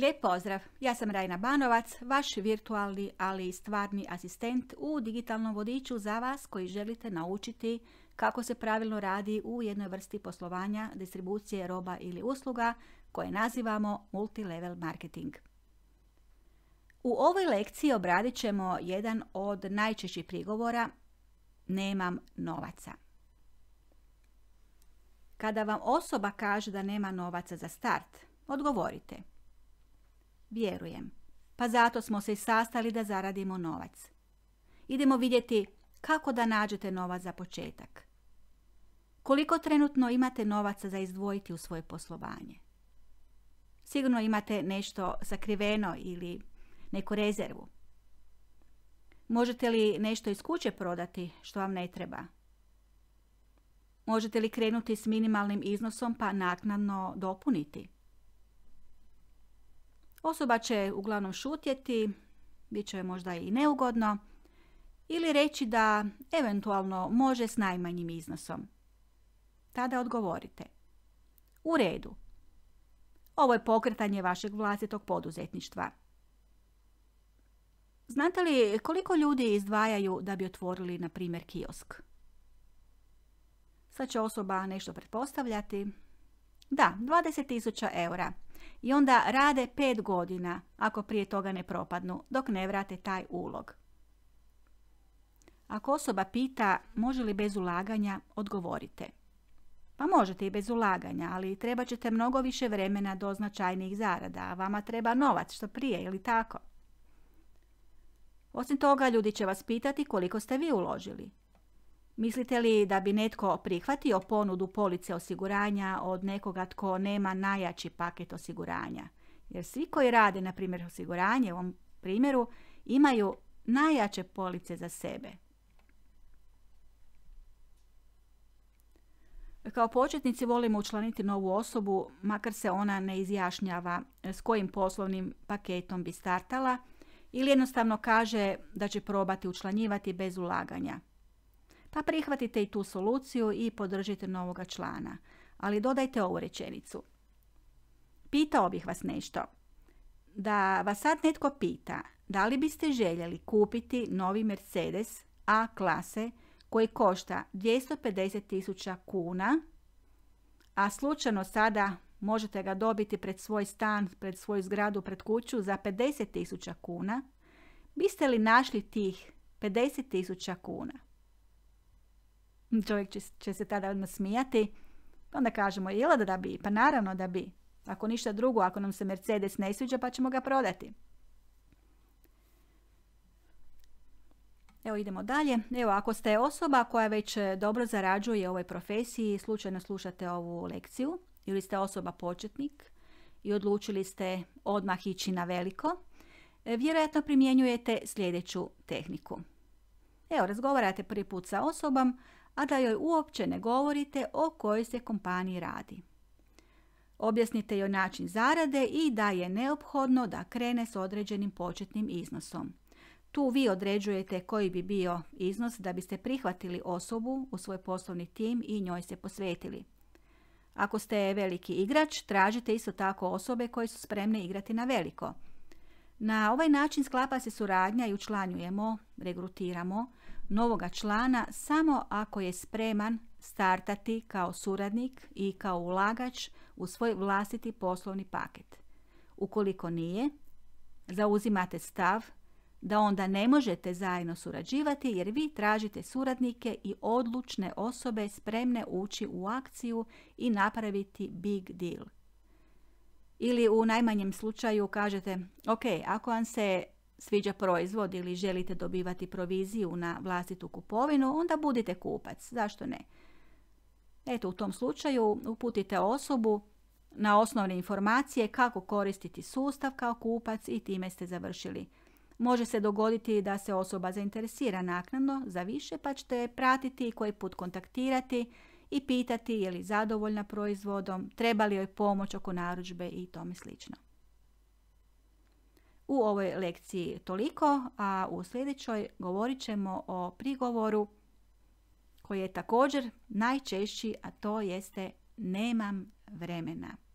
Lijep pozdrav, ja sam Rajna Banovac, vaš virtualni ali i stvarni asistent u digitalnom vodiču za vas koji želite naučiti kako se pravilno radi u jednoj vrsti poslovanja, distribucije roba ili usluga koje nazivamo multilevel marketing. U ovoj lekciji obradit ćemo jedan od najčešćih prigovora nemam novaca. Kada vam osoba kaže da nema novaca za start, odgovorite – vjerujem. Pa zato smo se i sastali da zaradimo novac. Idemo vidjeti kako da nađete novac za početak. Koliko trenutno imate novaca za izdvojiti u svoje poslovanje? Sigurno imate nešto sakriveno ili neku rezervu. Možete li nešto iz kuće prodati što vam ne treba? Možete li krenuti s minimalnim iznosom pa naknadno dopuniti? Osoba će uglavnom šutjeti, bit će možda i neugodno, ili reći da eventualno može s najmanjim iznosom. Tada odgovorite. U redu. Ovo je pokretanje vašeg vlastitog poduzetništva. Znate li koliko ljudi izdvajaju da bi otvorili, na primjer, kiosk? Sad će osoba nešto pretpostavljati. Da, 20.000 eura i onda rade pet godina ako prije toga ne propadnu dok ne vrate taj ulog. Ako osoba pita može li bez ulaganja, odgovorite. Pa možete i bez ulaganja, ali treba ćete mnogo više vremena do značajnijih zarada, a vama treba novac što prije ili tako. Osim toga, ljudi će vas pitati koliko ste vi uložili. Mislite li da bi netko prihvatio ponudu police osiguranja od nekoga tko nema najjači paket osiguranja? Jer svi koji rade, na primjer, osiguranje u ovom primjeru, imaju najjače police za sebe. Kao početnici volimo učlaniti novu osobu, makar se ona ne izjašnjava s kojim poslovnim paketom bi startala ili jednostavno kaže da će probati učlanjivati bez ulaganja pa prihvatite i tu soluciju i podržite novoga člana. Ali dodajte ovu rečenicu. Pitao bih vas nešto. Da vas sad netko pita da li biste željeli kupiti novi Mercedes A klase koji košta 250.000 kuna, a slučajno sada možete ga dobiti pred svoj stan, pred svoju zgradu, pred kuću za 50.000 kuna, biste li našli tih 50.000 kuna? Čovjek će, se tada odmah smijati. Onda kažemo, jel da da bi? Pa naravno da bi. Ako ništa drugo, ako nam se Mercedes ne sviđa, pa ćemo ga prodati. Evo idemo dalje. Evo, ako ste osoba koja već e, dobro zarađuje u ovoj profesiji, slučajno slušate ovu lekciju, ili ste osoba početnik i odlučili ste odmah ići na veliko, e, vjerojatno primjenjujete sljedeću tehniku. Evo, razgovarate prvi put sa osobom a da joj uopće ne govorite o kojoj se kompaniji radi. Objasnite joj način zarade i da je neophodno da krene s određenim početnim iznosom. Tu vi određujete koji bi bio iznos da biste prihvatili osobu u svoj poslovni tim i njoj se posvetili. Ako ste veliki igrač, tražite isto tako osobe koje su spremne igrati na veliko – na ovaj način sklapa se suradnja i učlanjujemo, regrutiramo novoga člana samo ako je spreman startati kao suradnik i kao ulagač u svoj vlastiti poslovni paket. Ukoliko nije, zauzimate stav da onda ne možete zajedno surađivati jer vi tražite suradnike i odlučne osobe spremne ući u akciju i napraviti big deal. Ili u najmanjem slučaju kažete, ok, ako vam se sviđa proizvod ili želite dobivati proviziju na vlastitu kupovinu, onda budite kupac, zašto ne? Eto, u tom slučaju uputite osobu na osnovne informacije kako koristiti sustav kao kupac i time ste završili. Može se dogoditi da se osoba zainteresira naknadno za više pa ćete pratiti i koji put kontaktirati i pitati je li zadovoljna proizvodom, treba li joj pomoć oko narudžbe i tome slično. U ovoj lekciji toliko, a u sljedećoj govorit ćemo o prigovoru koji je također najčešći, a to jeste nemam vremena.